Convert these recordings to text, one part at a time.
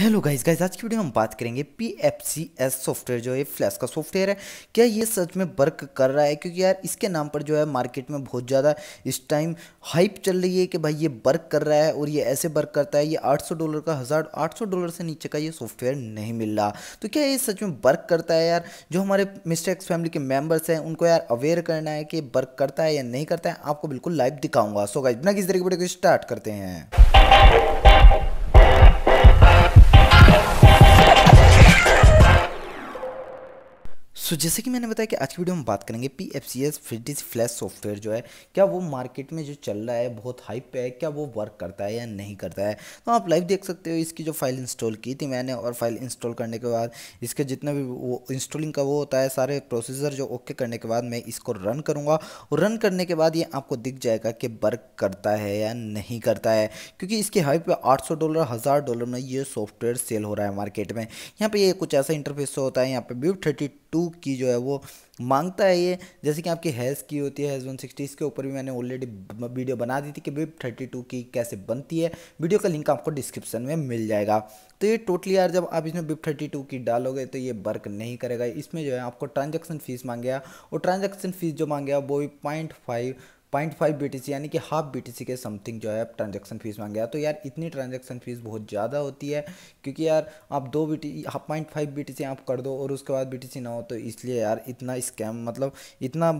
hello guys guys आज की video में हम बात करेंगे P F C S software जो है फ्लैश का सॉफ्टवेयर है क्या ये सच में वर्क कर रहा है क्योंकि यार इसके नाम पर जो है मार्केट में बहुत ज़्यादा इस टाइम हाइप चल रही है कि भाई ये वर्क कर रहा है और ये ऐसे वर्क करता है ये 800 डॉलर का हज़ार आठ डॉलर से नीचे का ये सॉफ्टवेयर नहीं मिल रहा तो क्या ये सच में वर्क करता है यार जो हमारे एक्स फैमिली के मेम्बर्स हैं उनको यार अवेयर करना है कि वर्क करता है या नहीं करता है आपको बिल्कुल लाइव दिखाऊंगा सो गाइज बिना किसी तरीके वीडियो को स्टार्ट करते हैं सो so, जैसे कि मैंने बताया कि आज की वीडियो में बात करेंगे पी एफ सी एस फिटिस फ्लैश सॉफ्टवेयर जो है क्या वो मार्केट में जो चल रहा है बहुत हाइप है क्या वो वर्क करता है या नहीं करता है तो आप लाइव देख सकते हो इसकी जो फाइल इंस्टॉल की थी मैंने और फाइल इंस्टॉल करने के बाद इसके जितना भी वो इंस्टॉलिंग का वो होता है सारे प्रोसीजर जो ओके करने के बाद मैं इसको रन करूँगा और रन करने के बाद ये आपको दिख जाएगा कि वर्क करता है या नहीं करता है क्योंकि इसके हाइप पर आठ डॉलर हज़ार डॉलर में ये सॉफ्टवेयर सेल हो रहा है मार्केट में यहाँ पर ये कुछ ऐसा इंटरफेस होता है यहाँ पर व्यू थर्टी टू की जो है वो मांगता है ये जैसे कि आपकी हैज़ की होती है हैज़ वन सिक्सटी इसके ऊपर भी मैंने ऑलरेडी वीडियो बना दी थी कि वेब थर्टी टू की कैसे बनती है वीडियो का लिंक आपको डिस्क्रिप्शन में मिल जाएगा तो ये टोटली यार जब आप इसमें बिप थर्टी टू की डालोगे तो ये वर्क नहीं करेगा इसमें जो है आपको ट्रांजेक्शन फ़ीस मांगेगा और ट्रांजेक्शन फ़ीस जो मांगेगा वो भी point five point five B यानी कि हाफ बी के समथिंग जो है आप ट्रांजेक्शन फ़ीस मांगे गया तो यार इतनी ट्रांजेक्शन फ़ीस बहुत ज़्यादा होती है क्योंकि यार आप दो B T point five B आप कर दो और उसके बाद बी ना हो तो इसलिए यार इतना स्कैम मतलब इतना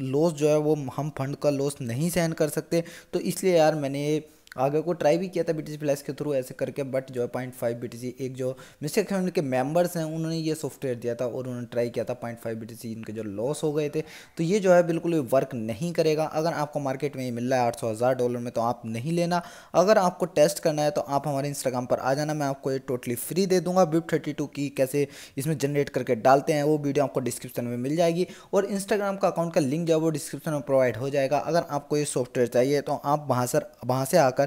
लॉस जो है वो हम फंड का लॉस नहीं सहन कर सकते तो इसलिए यार मैंने ये आगे को ट्राई भी किया था बी प्लस के थ्रू ऐसे करके बट जो है पॉइंट फाइव बी एक जो मिस्टेक फैमिली के मेम्बर्स हैं उन्होंने ये सॉफ्टवेयर दिया था और उन्होंने ट्राई किया था पॉइंट फाइव बी इनके जो लॉस हो गए थे तो ये जो है बिल्कुल वर्क नहीं करेगा अगर आपको मार्केट में ये मिल रहा है आठ सौ हज़ार डॉलर में तो आप नहीं लेना अगर आपको टेस्ट करना है तो आप हमारे इंस्टाग्राम पर आ जाना मैं आपको ये टोटली फ्री दे दूंगा बिप थर्टी टू की कैसे इसमें जनरेट करके डालते हैं वो वीडियो आपको डिस्क्रिप्शन में मिल जाएगी और इंस्टाग्राम का अकाउंट का लिंक जो है वो डिस्क्रिप्शन में प्रोवाइड हो जाएगा अगर आपको ये सॉफ्टवेयर चाहिए तो आप वहाँ सर वहाँ से आकर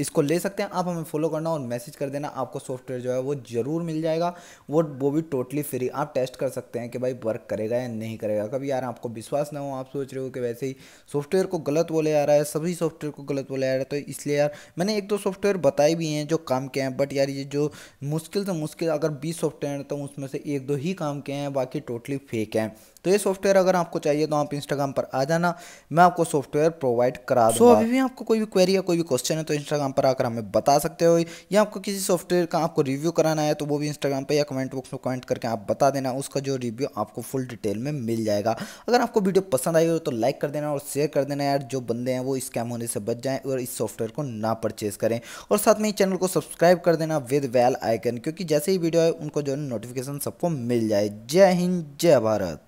इसको ले सकते हैं आप हमें फॉलो करना और मैसेज कर देना आपको सॉफ्टवेयर जो है वो ज़रूर मिल जाएगा वो वो भी टोटली फ्री आप टेस्ट कर सकते हैं कि भाई वर्क करेगा या नहीं करेगा कभी यार आपको विश्वास ना हो आप सोच रहे हो कि वैसे ही सॉफ्टवेयर को गलत बोले जा रहा है सभी सॉफ्टवेयर को गलत बोले जा रहा है तो इसलिए यार मैंने एक दो तो सॉफ्टवेयर बताए भी हैं जो काम के हैं बट यार ये जो मुश्किल से मुश्किल अगर बीस सॉफ्टवेयर हैं तो उसमें से एक दो ही काम के हैं बाकी टोटली फेक हैं तो ये सॉफ्टवेयर अगर आपको चाहिए तो आप इंस्टाग्राम पर आ जाना मैं आपको सॉफ्टवेयर प्रोवाइड करा दूँ अभी भी आपको कोई भी क्वेरी या कोई भी क्वेश्चन है तो इंस्टाग्राम इंस्टाग्राम पर आकर हमें बता सकते हो या आपको किसी सॉफ्टवेयर का आपको रिव्यू कराना है तो वो भी इंस्टाग्राम पर या कमेंट बॉक्स में कमेंट करके आप बता देना उसका जो रिव्यू आपको फुल डिटेल में मिल जाएगा अगर आपको वीडियो पसंद आई हो तो लाइक कर देना और शेयर कर देना यार जो बंदे हैं वो स्कैम होने से बच जाएँ और इस सॉफ्टवेयर को ना परचेज करें और साथ में चैनल को सब्सक्राइब कर देना विद वेल आइकन क्योंकि जैसे ही वीडियो है उनको जो है नोटिफिकेशन सबको मिल जाए जय हिंद जय भारत